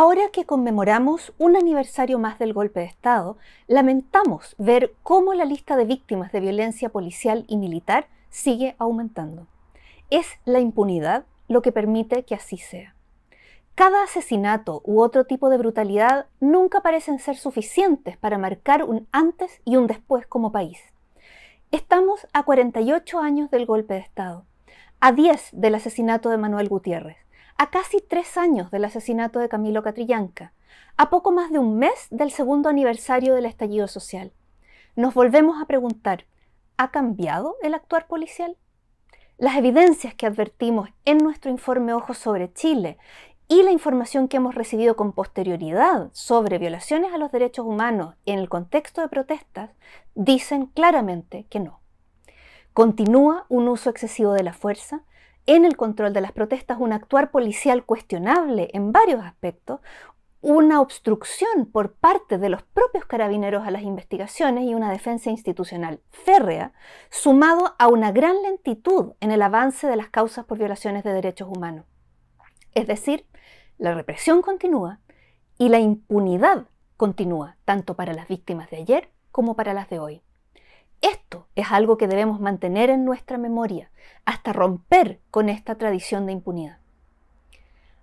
Ahora que conmemoramos un aniversario más del golpe de Estado, lamentamos ver cómo la lista de víctimas de violencia policial y militar sigue aumentando. Es la impunidad lo que permite que así sea. Cada asesinato u otro tipo de brutalidad nunca parecen ser suficientes para marcar un antes y un después como país. Estamos a 48 años del golpe de Estado, a 10 del asesinato de Manuel Gutiérrez, a casi tres años del asesinato de Camilo Catrillanca, a poco más de un mes del segundo aniversario del estallido social. Nos volvemos a preguntar, ¿ha cambiado el actuar policial? Las evidencias que advertimos en nuestro informe Ojos sobre Chile y la información que hemos recibido con posterioridad sobre violaciones a los derechos humanos en el contexto de protestas dicen claramente que no. Continúa un uso excesivo de la fuerza, en el control de las protestas, un actuar policial cuestionable en varios aspectos, una obstrucción por parte de los propios carabineros a las investigaciones y una defensa institucional férrea, sumado a una gran lentitud en el avance de las causas por violaciones de derechos humanos. Es decir, la represión continúa y la impunidad continúa, tanto para las víctimas de ayer como para las de hoy. Esto es algo que debemos mantener en nuestra memoria hasta romper con esta tradición de impunidad.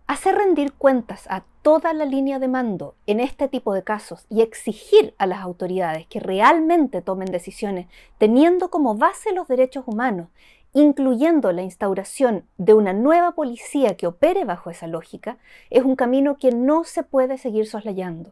Hacer rendir cuentas a toda la línea de mando en este tipo de casos y exigir a las autoridades que realmente tomen decisiones teniendo como base los derechos humanos, incluyendo la instauración de una nueva policía que opere bajo esa lógica, es un camino que no se puede seguir soslayando.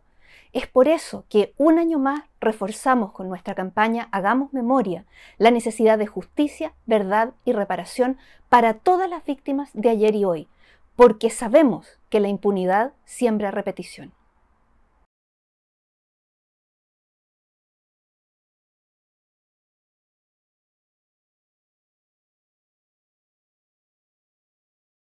Es por eso que un año más reforzamos con nuestra campaña Hagamos Memoria la necesidad de justicia, verdad y reparación para todas las víctimas de ayer y hoy, porque sabemos que la impunidad siembra repetición.